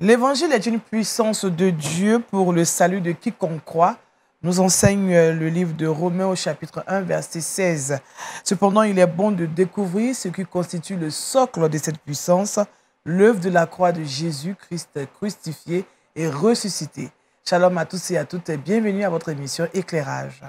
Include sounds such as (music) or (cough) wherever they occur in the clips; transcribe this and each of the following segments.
L'évangile est une puissance de Dieu pour le salut de quiconque croit, nous enseigne le livre de Romains au chapitre 1, verset 16. Cependant, il est bon de découvrir ce qui constitue le socle de cette puissance, l'œuvre de la croix de Jésus-Christ crucifié et ressuscité. Shalom à tous et à toutes et bienvenue à votre émission Éclairage.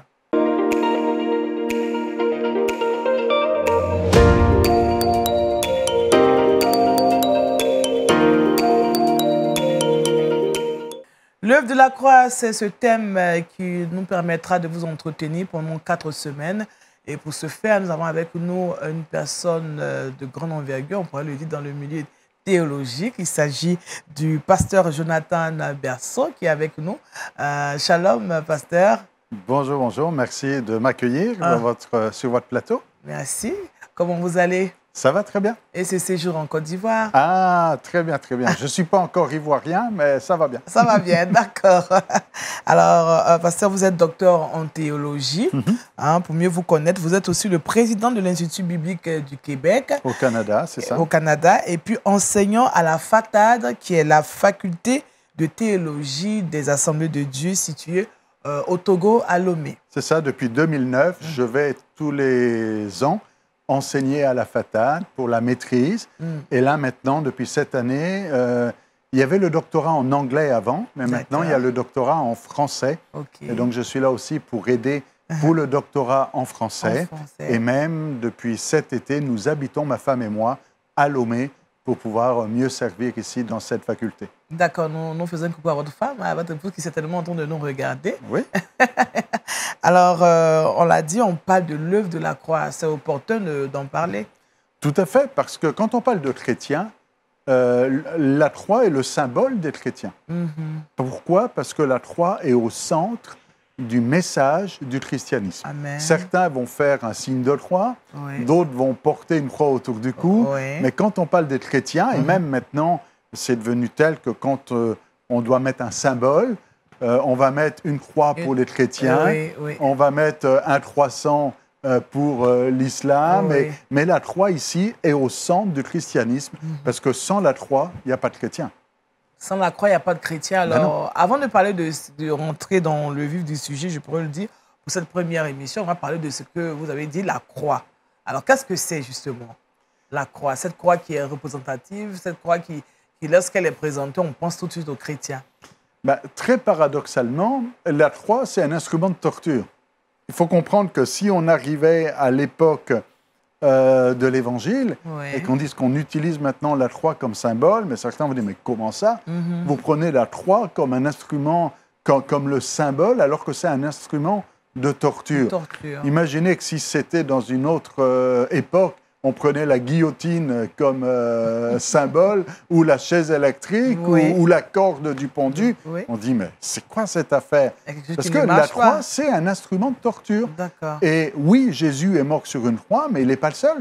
L'œuvre de la croix, c'est ce thème euh, qui nous permettra de vous entretenir pendant quatre semaines. Et pour ce faire, nous avons avec nous une personne euh, de grande envergure, on pourrait le dire dans le milieu théologique. Il s'agit du pasteur Jonathan Berceau qui est avec nous. Euh, shalom, pasteur. Bonjour, bonjour. Merci de m'accueillir ah. sur votre plateau. Merci. Comment vous allez ça va très bien. Et ses séjours en Côte d'Ivoire Ah, très bien, très bien. Je ne suis pas encore ivoirien, mais ça va bien. Ça va bien, (laughs) d'accord. Alors, euh, pasteur, vous êtes docteur en théologie. Mhm. Hein, pour mieux vous connaître, vous êtes aussi le président de l'Institut biblique euh, du Québec. Au Canada, c'est ça. Au Canada, et puis enseignant à la FATAD, qui est la faculté de théologie des Assemblées de Dieu située euh, au Togo, à Lomé. C'est ça, depuis 2009, hein. je vais tous les ans enseigné à la FATAD pour la maîtrise. Mm. Et là, maintenant, depuis cette année, euh, il y avait le doctorat en anglais avant, mais maintenant, il y a le doctorat en français. Et donc, je suis là aussi pour aider pour le doctorat (laughs) en français. Et même depuis cet été, nous habitons, ma femme et moi, à Lomé pour pouvoir mieux servir ici dans cette faculté. D'accord, nous, nous faisons un coucou à votre femme, à votre épouse qui s'est en train de nous regarder. Oui. (laughs) Alors, euh, on l'a dit, on parle de l'œuvre de la croix. C'est opportun d'en parler. Tout à fait, parce que quand on parle de chrétiens, euh, la croix est le symbole des chrétiens. Mhm. Pourquoi Parce que la croix est au centre du message du christianisme. Certains vont faire un signe de croix, d'autres vont porter une croix autour du cou, mais quand on parle des chrétiens, et mhm. même maintenant, c'est devenu tel que quand euh, on doit mettre un symbole, euh, on va mettre une croix pour les chrétiens, on va mettre euh, un croissant euh, pour l'islam, mais la croix ici est au centre du christianisme, mhm. parce que sans la croix, il n'y a pas de chrétien. Sans la croix, il n'y a pas de chrétien. Ben Alors, avant de parler de, rentrer dans le vif du sujet, je pourrais le dire, pour cette première émission, on va parler de ce que vous avez dit, la croix. Alors, qu'est-ce que c'est justement la croix Cette croix qui est représentative, cette croix qui, qui lorsqu'elle est présentée, on pense tout de suite aux chrétiens. Bah, très paradoxalement, la croix, c'est un instrument de torture. Il faut comprendre que si on arrivait à l'époque euh, de l'Évangile et qu'on dise qu'on utilise maintenant la croix comme symbole, mais certains vont dire mais comment ça mhm. Vous prenez la croix comme un instrument, comme, le symbole, alors que c'est un instrument de torture. Imaginez que si c'était dans une autre euh, époque, on prenait la guillotine comme euh, symbole, ou la chaise électrique, ou, la corde du pendu. On dit, mais c'est quoi cette affaire Parce que la croix, c'est un instrument de torture. Et oui, Jésus est mort sur une croix, mais il n'est pas le seul.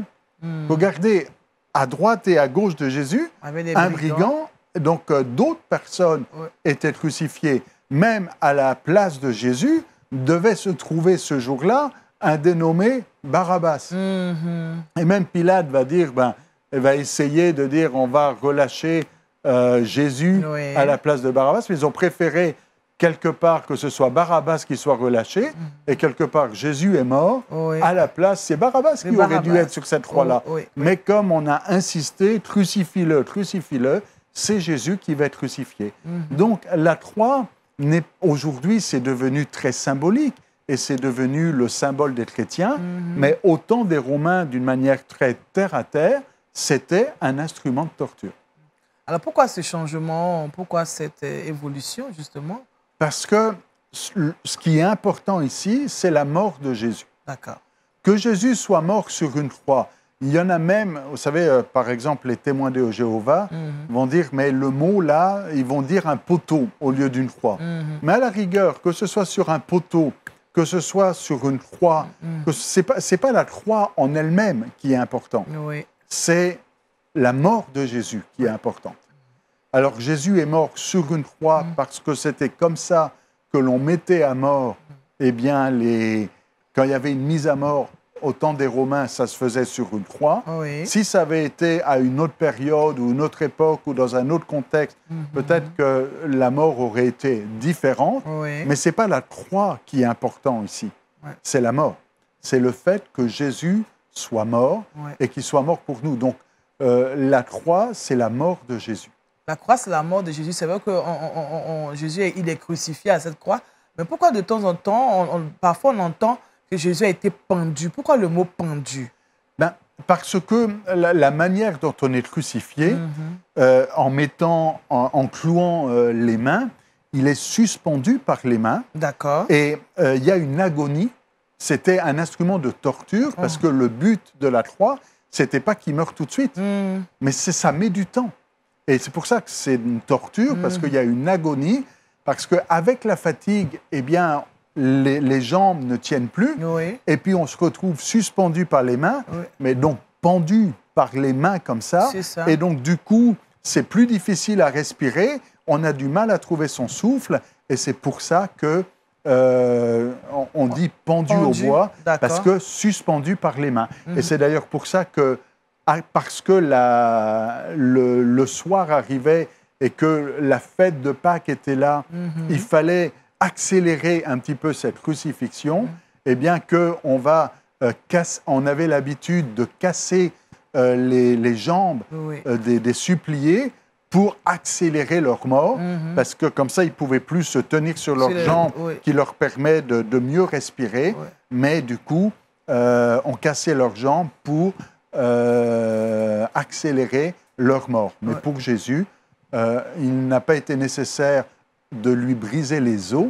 Regardez, hmm. à droite et à gauche de Jésus, un brigand, donc euh, d'autres personnes étaient crucifiées. Même à la place de Jésus, devait se trouver ce jour-là un dénommé Barabbas. Mhm. Et même Pilate va dire, ben, il va essayer de dire on va relâcher euh, Jésus à la place de Barabbas, mais ils ont préféré quelque part que ce soit Barabbas qui soit relâché mhm. et quelque part Jésus est mort, à la place c'est Barabbas qui aurait dû être sur cette croix-là. Oh, mais comme on a insisté, crucifie-le, crucifie-le, c'est Jésus qui va être crucifié. Mhm. Donc la croix, aujourd'hui, c'est devenu très symbolique et c'est devenu le symbole des chrétiens. Mhm. Mais au temps des Romains, d'une manière très terre à terre, c'était un instrument de torture. Alors pourquoi ce changement Pourquoi cette euh, évolution, justement Parce que ce qui est important ici, c'est la mort de Jésus. D'accord. Que Jésus soit mort sur une croix. Il y en a même, vous savez, euh, par exemple, les témoins de Jéhovah mhm. vont dire, mais le mot là, ils vont dire un poteau au lieu d'une croix. Mhm. Mais à la rigueur, que ce soit sur un poteau que ce soit sur une croix, ce mm, mm. n'est pas, la croix en elle-même qui est importante, c'est la mort de Jésus qui est importante. Alors Jésus est mort sur une croix mm. parce que c'était comme ça que l'on mettait à mort, eh bien, les... quand il y avait une mise à mort, au temps des Romains, ça se faisait sur une croix. Ah si ça avait été à une autre période ou une autre époque ou dans un autre contexte, mhm. peut-être que la mort aurait été différente. Ah Mais ce n'est pas la croix qui est importante ici. C'est la mort. C'est le fait que Jésus soit mort et qu'il soit mort pour nous. Donc, euh, la croix, c'est la mort de Jésus. La croix, c'est la mort de Jésus. C'est vrai que Jésus, il est crucifié à cette croix. Mais pourquoi de temps en temps, parfois on entend que Jésus a été pendu. Pourquoi le mot pendu ben, Parce que la, manière dont on est crucifié, mhm. euh, en mettant, en, clouant euh, les mains, il est suspendu par les mains. D'accord. Et euh, il y a une agonie. C'était un instrument de torture parce oh. que le but de la croix, c'était pas qu'il meure tout de suite, hmm. mais c'est ça met du temps. Et c'est pour ça que c'est une torture, parce hmm. qu'il y a une agonie, parce qu'avec la fatigue, eh bien, les, jambes ne tiennent plus, et puis on se retrouve suspendu par les mains, mais donc pendu par les mains comme ça. Et donc du coup, c'est plus difficile à respirer, on a du mal à trouver son souffle, et c'est pour ça que euh, on, dit pendu, au bois, parce que suspendu par les mains. Et mhm. c'est d'ailleurs pour ça que, ah, parce que le, soir arrivait et que la fête de Pâques était là, mhm. il fallait accélérer un petit peu cette crucifixion, eh bien qu'on on va euh, casse, on avait l'habitude de casser euh, les, jambes euh, des, suppliés pour accélérer leur mort, mhm. parce que comme ça, ils pouvaient plus se tenir sur leurs jambes, qui leur permet de, mieux respirer, mais du coup, on cassait leurs jambes pour accélérer leur mort. Mais pour Jésus, il n'a pas été nécessaire de lui briser les os.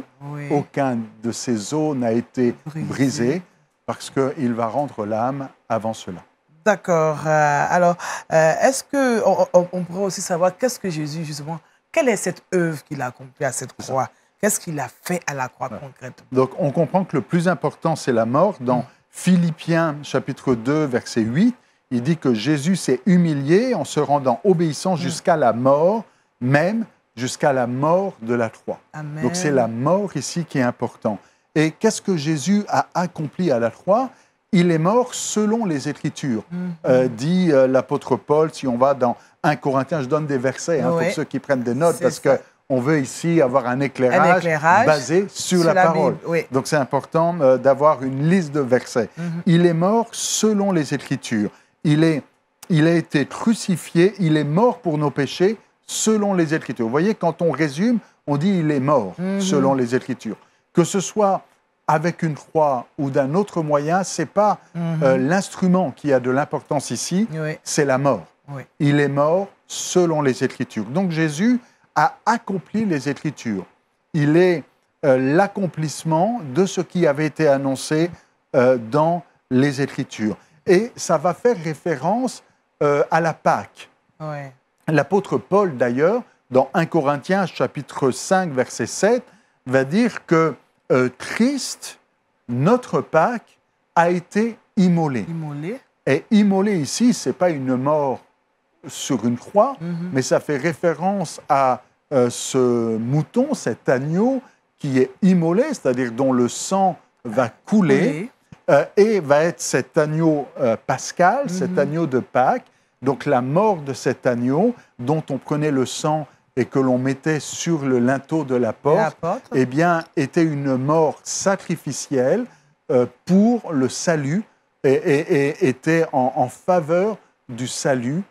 Aucun de ses os n'a été brisé, parce qu'il va rendre l'âme avant cela. D'accord. Euh, alors, euh, est-ce que on, pourrait aussi savoir qu'est-ce que Jésus justement, quelle est cette œuvre qu'il a accomplie à cette croix Qu'est-ce qu'il a fait à la croix concrètement Donc, on comprend que le plus important, c'est la mort. Dans mm. Philippiens chapitre 2, verset 8, il dit que Jésus s'est humilié en se rendant obéissant mm. jusqu'à la mort même jusqu'à la mort de la croix. Donc c'est la mort ici qui est important. Et qu'est-ce que Jésus a accompli à la croix Il est mort selon les Écritures, mhm. euh, dit euh, l'apôtre Paul. Si on va dans 1 Corinthiens, je donne des versets hein, pour ceux qui prennent des notes parce qu'on que on veut ici avoir un éclairage, basé sur, la, parole. Donc c'est important euh, d'avoir une liste de versets. Mhm. Il est mort selon les Écritures. Il, est, il a été crucifié, il est mort pour nos péchés selon les Écritures. Vous voyez, quand on résume, on dit il est mort mhm. selon les Écritures. Que ce soit avec une croix ou d'un autre moyen, c'est pas mhm. euh, l'instrument qui a de l'importance ici, c'est la mort. Il est mort selon les Écritures. Donc Jésus a accompli les Écritures. Il est euh, l'accomplissement de ce qui avait été annoncé euh, dans les Écritures. Et ça va faire référence à la Pâque. Oui. L'apôtre Paul, d'ailleurs, dans 1 Corinthiens chapitre 5, verset 7, va dire que euh, Christ, notre Pâque, a été immolé. Et immolé ici, ce n'est pas une mort sur une croix, mhm. mais ça fait référence à euh, ce mouton, cet agneau qui est immolé, c'est-à-dire dont le sang va couler, euh, et va être cet agneau pascal, cet mhm. agneau de Pâques, donc la mort de cet agneau, dont on prenait le sang et que l'on mettait sur le linteau de la porte, eh était une mort sacrificielle euh, pour le salut et, était en, faveur du salut.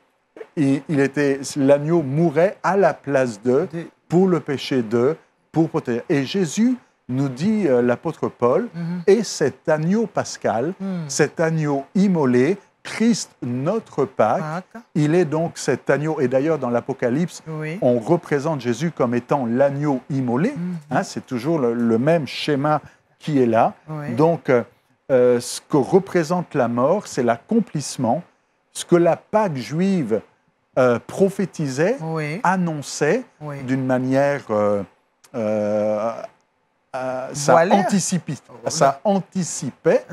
il était, l'agneau mourait à la place d'eux, pour le péché d'eux, pour protéger. Et Jésus nous dit euh, l'apôtre Paul, mhm. et cet agneau pascal, hmm. cet agneau immolé, Christ, notre Pâque, il est donc cet agneau. Et d'ailleurs, dans l'Apocalypse, on représente Jésus comme étant l'agneau immolé. Mhm. Hein, c'est toujours le, même schéma qui est là. Donc, euh, euh, ce que représente la mort, c'est l'accomplissement. Ce que la Pâque juive euh, prophétisait, annonçait d'une manière... Euh, ça, ça anticipait,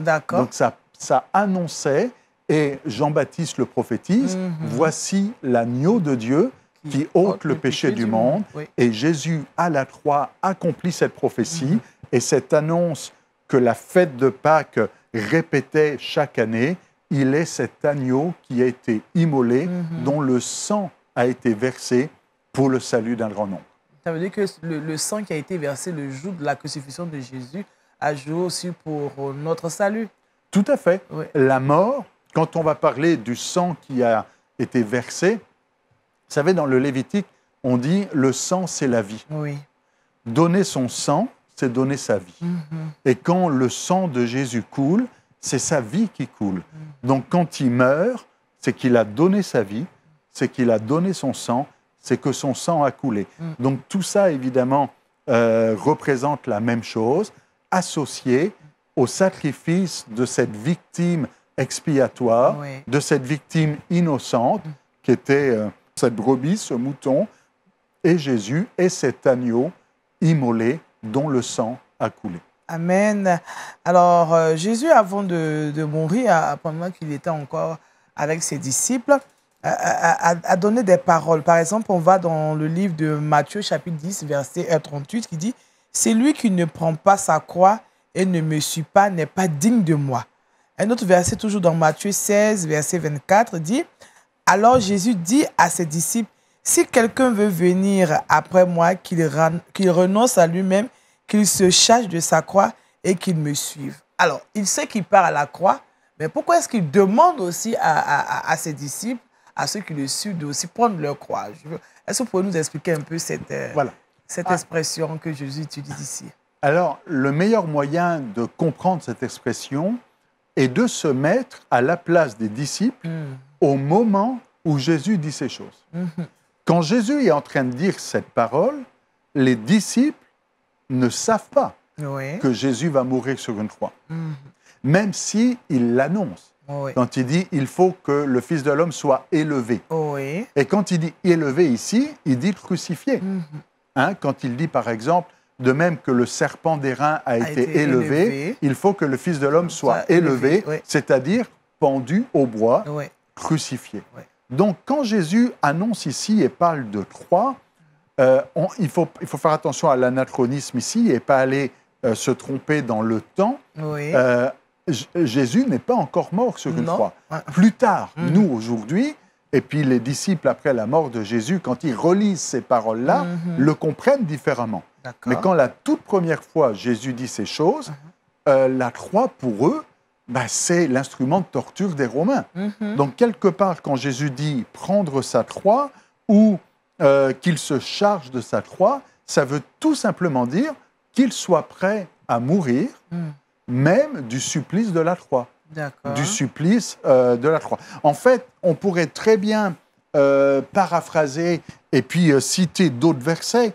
donc ça annonçait et Jean-Baptiste le prophétise, mhm. voici l'agneau de Dieu qui, ôte, le, péché, du monde. Et Jésus, à la croix, accomplit cette prophétie. Mhm. Et cette annonce que la fête de Pâques répétait chaque année, il est cet agneau qui a été immolé, mhm. dont le sang a été versé pour le salut d'un grand nombre. Ça veut dire que le, sang qui a été versé le jour de la crucifixion de Jésus a joué aussi pour euh, notre salut. Tout à fait. La mort quand on va parler du sang qui a été versé, vous savez, dans le Lévitique, on dit le sang, c'est la vie. Oui. Donner son sang, c'est donner sa vie. Mhm. Et quand le sang de Jésus coule, c'est sa vie qui coule. Mhm. Donc quand il meurt, c'est qu'il a donné sa vie, c'est qu'il a donné son sang, c'est que son sang a coulé. Mm. Donc tout ça, évidemment, euh, représente la même chose, associé au sacrifice de cette victime expiatoire de cette victime innocente qui était euh, cette brebis, ce mouton, et Jésus et cet agneau immolé dont le sang a coulé. Amen. Alors euh, Jésus, avant de, mourir, pendant qu'il était encore avec ses disciples, a, donné des paroles. Par exemple, on va dans le livre de Matthieu chapitre 10, verset 38, euh, qui dit, Celui qui ne prend pas sa croix et ne me suit pas n'est pas digne de moi. Un autre verset, toujours dans Matthieu 16, verset 24, dit Alors Jésus dit à ses disciples Si quelqu'un veut venir après moi, qu'il renonce à lui-même, qu'il se charge de sa croix et qu'il me suive. Alors, il sait qu'il part à la croix, mais pourquoi est-ce qu'il demande aussi à, ses disciples, à ceux qui le suivent, de aussi prendre leur croix Est-ce que vous pouvez nous expliquer un peu cette, euh, cette ah. expression que Jésus utilise ici Alors, le meilleur moyen de comprendre cette expression, et de se mettre à la place des disciples mm. au moment où Jésus dit ces choses. Mm-hmm. Quand Jésus est en train de dire cette parole, les disciples ne savent pas que Jésus va mourir sur une croix, mm-hmm. même si il l'annonce. Quand il dit il faut que le Fils de l'homme soit élevé. Et quand il dit élevé ici, il dit crucifié. Mm-hmm. Hein, quand il dit par exemple de même que le serpent des reins a, été, élevé, il faut que le Fils de l'homme soit élevé, c'est-à-dire pendu au bois, crucifié. Donc quand Jésus annonce ici et parle de croix, euh, il, faut, il faut faire attention à l'anachronisme ici et pas aller euh, se tromper dans le temps. Euh, Jésus n'est pas encore mort sur une croix. Ah. Plus tard, mm. nous aujourd'hui, et puis les disciples après la mort de Jésus, quand ils relisent ces paroles-là, mm-hmm. le comprennent différemment. Mais quand la toute première fois Jésus dit ces choses, mhm. euh, la croix pour eux, bah, c'est l'instrument de torture des Romains. Mhm. Donc quelque part, quand Jésus dit prendre sa croix ou euh, qu'il se charge de sa croix, ça veut tout simplement dire qu'il soit prêt à mourir, mhm. même du supplice de la croix. Du supplice euh, de la croix. En fait, on pourrait très bien euh, paraphraser et puis euh, citer d'autres versets.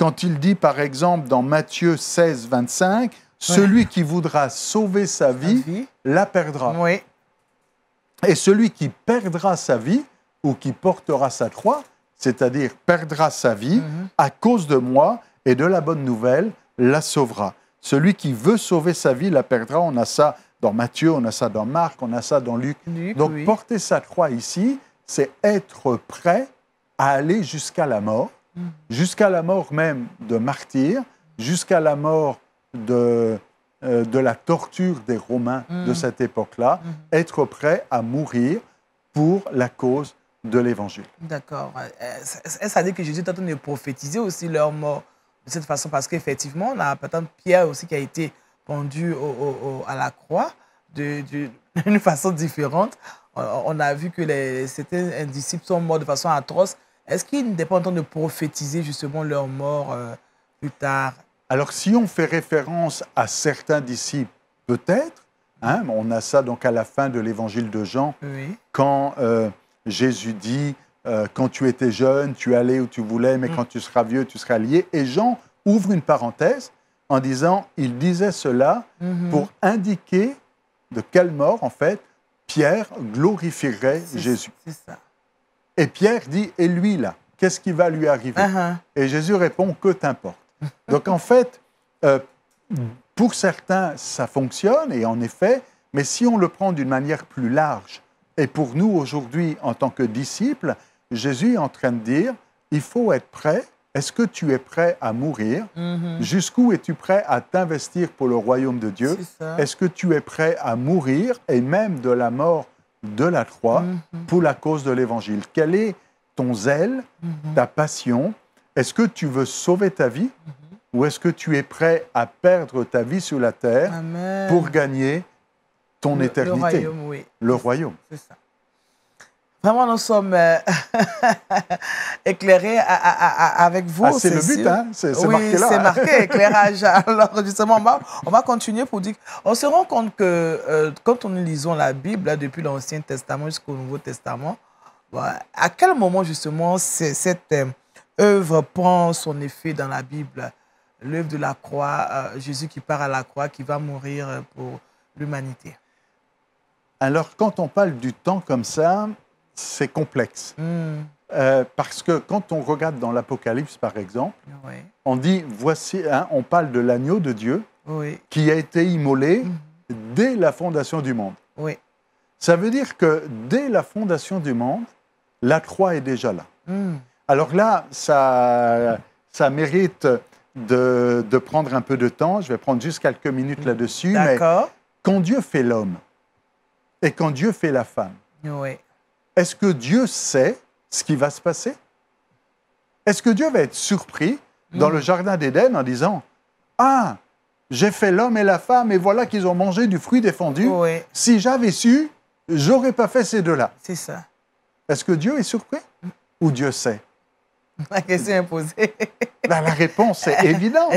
Quand il dit, par exemple, dans Matthieu 16, 25, celui qui voudra sauver sa vie, la perdra. Oui. Et celui qui perdra sa vie ou qui portera sa croix, c'est-à-dire perdra sa vie mhm. à cause de moi et de la bonne nouvelle, la sauvera. Celui qui veut sauver sa vie la perdra. On a ça dans Matthieu, on a ça dans Marc, on a ça dans Luc. Donc porter sa croix ici, c'est être prêt à aller jusqu'à la mort, jusqu'à la mort même de martyr, jusqu'à la mort de, euh, de la torture des Romains de mm. cette époque-là, mm. être prêt à mourir pour la cause de l'Évangile. D'accord. Est-ce à dire que Jésus est en train de prophétiser aussi leur mort de cette façon Parce qu'effectivement, on a peut-être Pierre aussi qui a été pendu à la croix (laughs) d'une façon différente on a vu que les, certains disciples sont morts de façon atroce. Est-ce qu'il n'est pas de prophétiser justement leur mort euh, plus tard Alors si on fait référence à certains disciples, peut-être, hein, on a ça donc à la fin de l'évangile de Jean, quand euh, Jésus dit, euh, quand tu étais jeune, tu allais où tu voulais, mais mm. quand tu seras vieux, tu seras lié. Et Jean ouvre une parenthèse en disant, il disait cela mm-hmm. pour indiquer de quelle mort, en fait, Pierre glorifierait Jésus. Et Pierre dit, et lui là, qu'est-ce qui va lui arriver uh-huh. Et Jésus répond, que t'importe. (laughs) Donc en fait, euh, pour certains, ça fonctionne, et en effet, mais si on le prend d'une manière plus large, et pour nous aujourd'hui en tant que disciples, Jésus est en train de dire, il faut être prêt est-ce que tu es prêt à mourir mhm. Jusqu'où es-tu prêt à t'investir pour le royaume de Dieu Est-ce que tu es prêt à mourir et même de la mort de la croix mhm. pour la cause de l'Évangile Quel est ton zèle, mhm. ta passion Est-ce que tu veux sauver ta vie ou est-ce que tu es prêt à perdre ta vie sur la terre pour gagner ton éternité Le royaume, oui. Le royaume. Vraiment, nous sommes euh, (laughs) éclairés avec vous. Ah, c'est le but, hein? C'est marqué là. c'est marqué, (laughs) éclairage. Alors, justement, on va, on va, continuer pour dire... On se rend compte que euh, quand on lisons la Bible, depuis l'Ancien Testament jusqu'au Nouveau Testament, bah, à quel moment, justement, cette euh, œuvre prend son effet dans la Bible? L'œuvre de la croix, Jésus qui part à la croix, qui va mourir pour l'humanité. Alors, quand on parle du temps comme ça, c'est complexe. Hmm. Euh, parce que quand on regarde dans l'Apocalypse, par exemple, on dit, voici, hein, on parle de l'agneau de Dieu qui a été immolé hmm. dès la fondation du monde. Oui. Ça veut dire que dès la fondation du monde, la croix est déjà là. Hmm. Alors là, ça, ça mérite de, prendre un peu de temps. Je vais prendre juste quelques minutes là-dessus. D'accord. quand Dieu fait l'homme et quand Dieu fait la femme, oui. Est-ce que Dieu sait ce qui va se passer Est-ce que Dieu va être surpris dans le Jardin d'Éden en disant, Ah, j'ai fait l'homme et la femme et voilà qu'ils ont mangé du fruit défendu. Si j'avais su, j'aurais pas fait ces deux-là. C'est ça. Est-ce que Dieu est surpris ou Dieu sait La question est posée. (laughs) Ben, la réponse est évidente.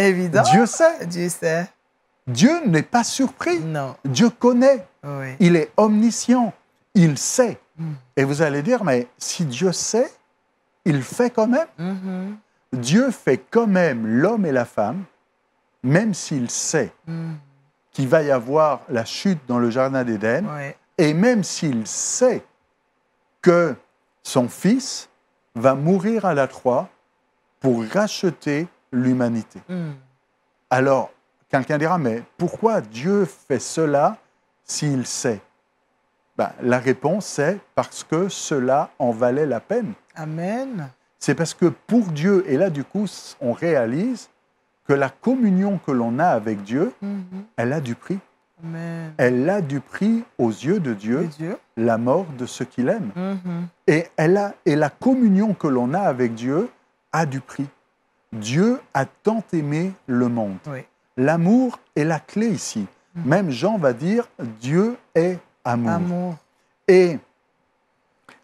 Dieu sait. Dieu n'est pas surpris. Non. Dieu connaît. Il est omniscient. Il sait. Et vous allez dire, mais si Dieu sait, il fait quand même. Mm-hmm. Dieu fait quand même l'homme et la femme, même s'il sait mm. qu'il va y avoir la chute dans le Jardin d'Éden, et même s'il sait que son fils va mourir à la croix pour racheter l'humanité. Mm. Alors, quelqu'un dira, mais pourquoi Dieu fait cela s'il sait bah, la réponse, c'est parce que cela en valait la peine. Amen. C'est parce que pour Dieu, et là du coup, on réalise que la communion que l'on a avec Dieu, mhm. elle a du prix. Amen. Elle a du prix aux yeux de Dieu, la mort de ceux qu'il aime. Mhm. et, elle a, et la communion que l'on a avec Dieu a du prix. Dieu a tant aimé le monde. L'amour est la clé ici. Mhm. Même Jean va dire, Dieu est amour. Et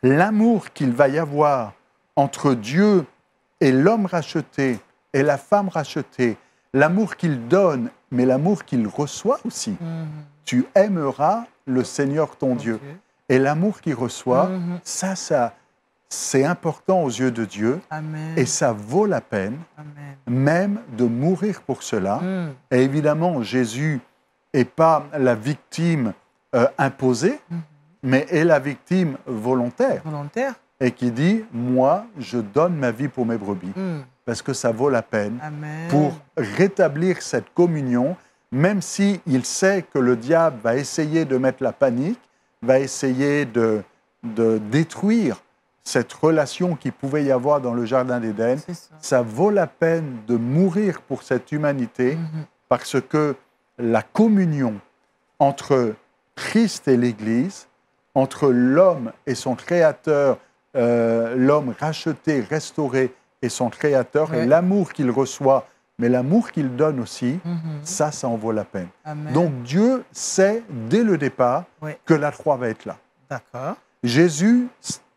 l'amour qu'il va y avoir entre Dieu et l'homme racheté et la femme rachetée, l'amour qu'il donne, mais l'amour qu'il reçoit aussi. Mhm. Tu aimeras le Seigneur ton Dieu. Et l'amour qu'il reçoit, mhm. ça, ça c'est important aux yeux de Dieu. Et ça vaut la peine, même de mourir pour cela. Mm. Et évidemment, Jésus n'est pas la victime euh, imposé, mhm. mais est la victime volontaire. Volontaire. Et qui dit, moi, je donne ma vie pour mes brebis, hmm. parce que ça vaut la peine pour rétablir cette communion, même si il sait que le diable va essayer de mettre la panique, va essayer de, de détruire cette relation qui pouvait y avoir dans le Jardin d'Éden. Ça. vaut la peine de mourir pour cette humanité mhm. parce que la communion entre Christ et l'Église, entre l'homme et son Créateur, euh, l'homme racheté, restauré et son Créateur, et l'amour qu'il reçoit, mais l'amour qu'il donne aussi, mhm. ça, ça en vaut la peine. Donc Dieu sait dès le départ que la croix va être là. D'accord. Jésus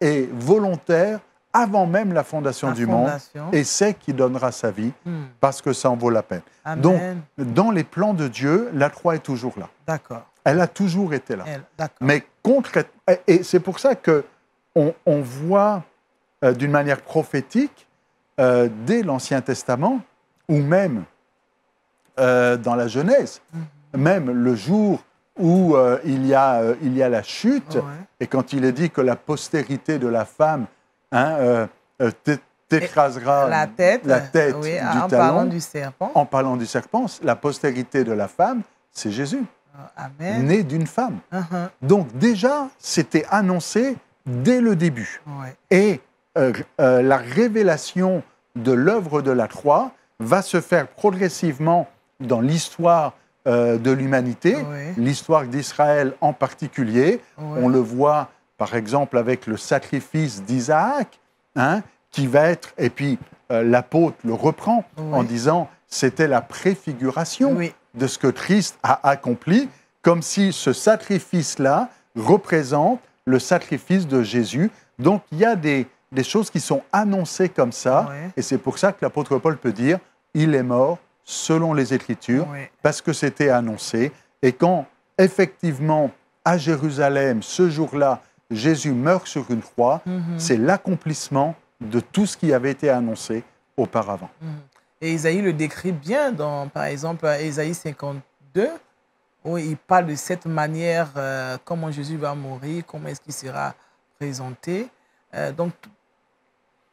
est volontaire avant même la fondation du monde et sait qu'il donnera sa vie hmm. parce que ça en vaut la peine. Donc, dans les plans de Dieu, la croix est toujours là. D'accord. Elle a toujours été là. Mais concrètement, et c'est pour ça que on, voit euh, d'une manière prophétique euh, dès l'Ancien Testament ou même euh, dans la Genèse, mhm. même le jour où il, y a, la chute, et quand il est dit que la postérité de la femme hein, t'écrasera la tête, la tête du du serpent. En parlant du serpent, la postérité de la femme, c'est Jésus. Ah, née né d'une femme. Ah, ah. Donc déjà, c'était annoncé dès le début. Et euh, euh, la révélation de l'œuvre de la croix va se faire progressivement dans l'histoire euh, de l'humanité, l'histoire d'Israël en particulier. On le voit par exemple avec le sacrifice d'Isaac, hein, qui va être, et puis l'apôtre le reprend en disant c'était la préfiguration de ce que Christ a accompli, comme si ce sacrifice-là représente le sacrifice de Jésus. Donc il y a des, choses qui sont annoncées comme ça, et c'est pour ça que l'apôtre Paul peut dire, il est mort selon les Écritures, parce que c'était annoncé, et quand effectivement à Jérusalem, ce jour-là, Jésus meurt sur une croix, mhm. c'est l'accomplissement de tout ce qui avait été annoncé auparavant. Mhm. Et Isaïe le décrit bien dans, par exemple, Isaïe 52, où il parle de cette manière, euh, comment Jésus va mourir, comment est-ce qu'il sera présenté. Euh, donc,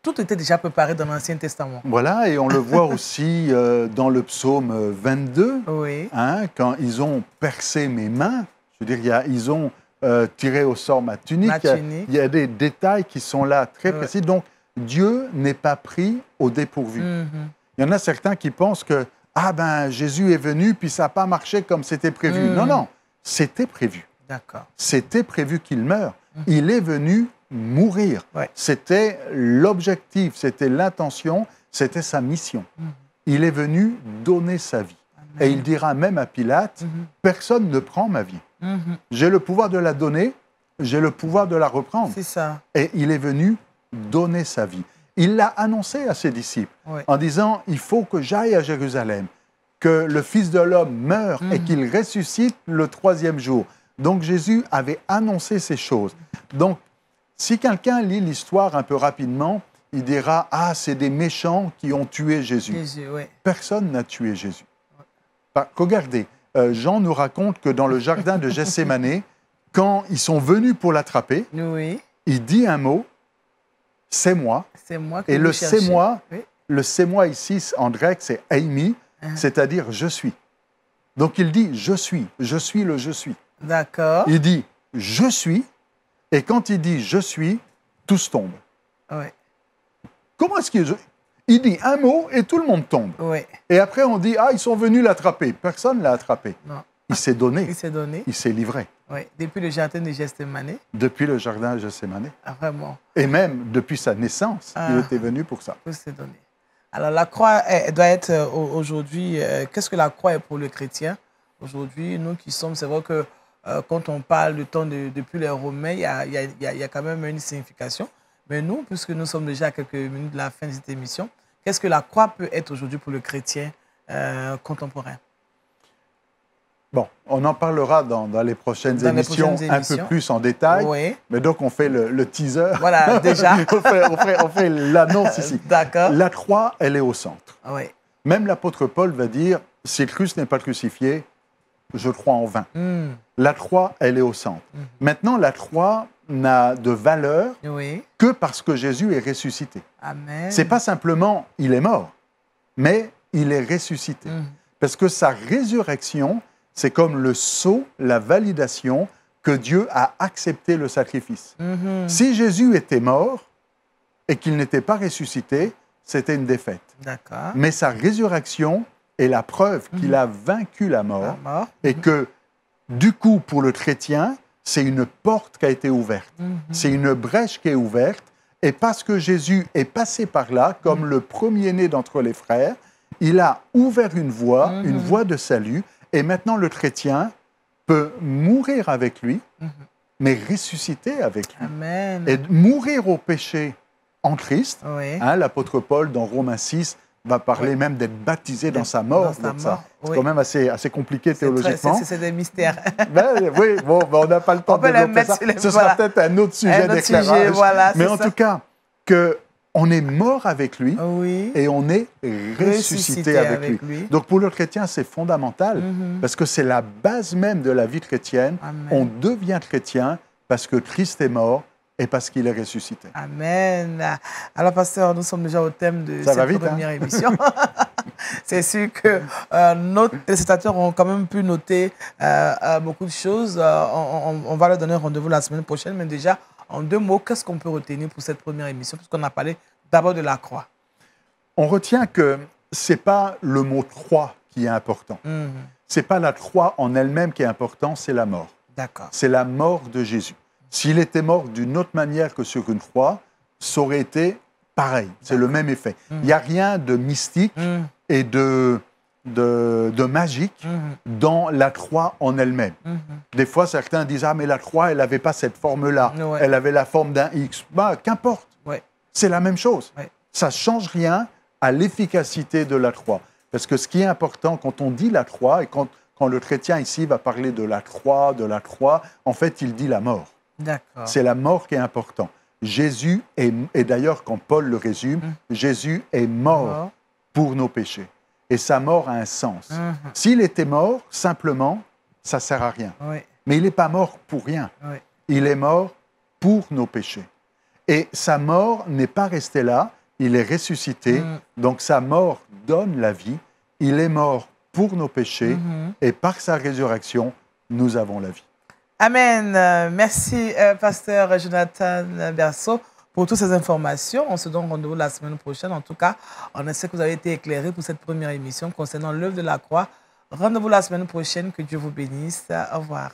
tout était déjà préparé dans l'Ancien Testament. Voilà, et on le voit (laughs) aussi euh, dans le psaume 22, hein, quand ils ont percé mes mains, je veux dire, ils ont tiré au sort ma tunique. Il, y a, des détails qui sont là très précis. Donc, Dieu n'est pas pris au dépourvu. Mhm. Il y en a certains qui pensent que, ah ben, Jésus est venu, puis ça n'a pas marché comme c'était prévu. Non, hmm. non, c'était prévu. D'accord. C'était prévu qu'il meure. Il est venu mourir. C'était l'objectif, c'était l'intention, c'était sa mission. Hmm. Il est venu donner sa vie. Et il dira même à Pilate, hmm. personne ne prend ma vie. J'ai le pouvoir de la donner, j'ai le pouvoir de la reprendre. C'est ça. Et il est venu donner sa vie il l'a annoncé à ses disciples en disant, il faut que j'aille à Jérusalem, que le Fils de l'homme meure et mhm. qu'il ressuscite le troisième jour. Donc Jésus avait annoncé ces choses. Donc, si quelqu'un lit l'histoire un peu rapidement, il dira, ah, c'est des méchants qui ont tué Jésus. Personne n'a tué Jésus. regardez, euh, Jean nous raconte que dans le jardin de (laughs) Gethsemane, quand ils sont venus pour l'attraper, il dit un mot c'est moi. C'est moi Et le c'est moi, le c'est moi ici en grec, c'est Amy, ah. c'est-à-dire je suis. Donc il dit je suis, je suis le je suis. D'accord. Il dit je suis, et quand il dit je suis, tous tombe. Oui. Comment est-ce qu'il. Il dit un mot et tout le monde tombe. Oui. Et après, on dit Ah, ils sont venus l'attraper. Personne ne l'a attrapé. Non. Il s'est donné. Il s'est donné. Il s'est livré. Oui, depuis le jardin de Gethsemane. Depuis le jardin de Gethsemane. Ah, vraiment. Et même depuis sa naissance, il ah. était venu pour ça. Alors la croix doit être euh, aujourd'hui, euh, qu'est-ce que la croix est pour le chrétien Aujourd'hui, nous qui sommes, c'est vrai que euh, quand on parle du temps depuis les Romains, il y a, quand même une signification. Mais nous, puisque nous sommes déjà à quelques minutes de la fin de cette émission, qu'est-ce que la croix peut être aujourd'hui pour le chrétien contemporain Bon, on en parlera dans, les, prochaines, émissions, un peu plus en détail. Mais donc, on fait le, teaser. Voilà, déjà. (laughs) on fait, l'annonce ici. D'accord. La croix, elle est au centre. Ah Même l'apôtre Paul va dire si le Christ n'est pas crucifié, je crois en vain. Hmm. La croix, elle est au centre. Hmm. Maintenant, la croix n'a de valeur que parce que Jésus est ressuscité. Amen. C'est pas simplement il est mort, mais il est ressuscité. Hmm. Parce que sa résurrection c'est comme le saut, la validation que Dieu a accepté le sacrifice. Mhm. Si Jésus était mort et qu'il n'était pas ressuscité, c'était une défaite. Mais sa résurrection est la preuve qu'il mhm. a vaincu la mort. et mhm. que, du coup, pour le chrétien, c'est une porte qui a été ouverte, c'est une brèche qui est ouverte, et parce que Jésus est passé par là, comme le premier-né d'entre les frères, il a ouvert une voie, une voie de salut, et maintenant, le chrétien peut mourir avec lui, mhm. mais ressusciter avec lui. Amen. Et mourir au péché en Christ. Hein, l'apôtre Paul, dans Romains 6, va parler même d'être baptisé dans sa mort. C'est quand même assez, assez compliqué théologiquement. C'est des mystères. (laughs) Ben, oui, bon, ben, on n'a pas le temps de développer ça. Ce sera peut-être un autre sujet d'éclairage. Mais en tout cas, que on est mort avec lui ah et on est ressuscité, avec, lui. Donc pour le chrétien, c'est fondamental mhm. parce que c'est la base même de la vie chrétienne. On devient chrétien parce que Christ est mort et parce qu'il est ressuscité. Amen. Alors pasteur, nous sommes déjà au thème de cette hein? première émission. (laughs) c'est sûr que euh, nos téléspectateurs ont quand même pu noter euh, euh, beaucoup de choses. on, on, va leur donner rendez-vous la semaine prochaine, mais déjà, en deux mots, qu'est-ce qu'on peut retenir pour cette première émission qu'on a parlé d'abord de la croix. On retient que ce n'est pas le mot croix qui est important. Mhm. C'est Ce n'est pas la croix en elle-même qui est important, c'est la mort. D'accord. C'est la mort de Jésus. S'il était mort d'une autre manière que sur une croix, ça aurait été pareil. C'est le même effet. Il n'y a mhm. rien de mystique mhm. et de de, magique mhm. dans la croix en elle-même. Mhm. Des fois, certains disent Ah, mais la croix, elle n'avait pas cette forme-là. Elle avait la forme d'un X. Bah, qu'importe. C'est la même chose. Ça ne change rien à l'efficacité de la croix. Parce que ce qui est important quand on dit la croix et quand, quand le chrétien ici va parler de la croix, de la croix, en fait, il dit la mort. C'est la mort qui est importante. Jésus est, et d'ailleurs, quand Paul le résume, mhm. Jésus est mort pour nos péchés et sa mort a un sens. Mhm. S'il était mort, simplement, ça ne sert à rien. Mais il n'est pas mort pour rien. Il est mort pour nos péchés. Et sa mort n'est pas restée là, il est ressuscité. Mhm. Donc sa mort donne la vie. Il est mort pour nos péchés mhm. et par sa résurrection, nous avons la vie. Amen. Euh, merci, euh, pasteur Jonathan Berceau pour toutes ces informations. On se donne rendez-vous la semaine prochaine. En tout cas, on espère que vous avez été éclairés pour cette première émission concernant l'œuvre de la croix. Rendez-vous la semaine prochaine. Que Dieu vous bénisse. Au revoir.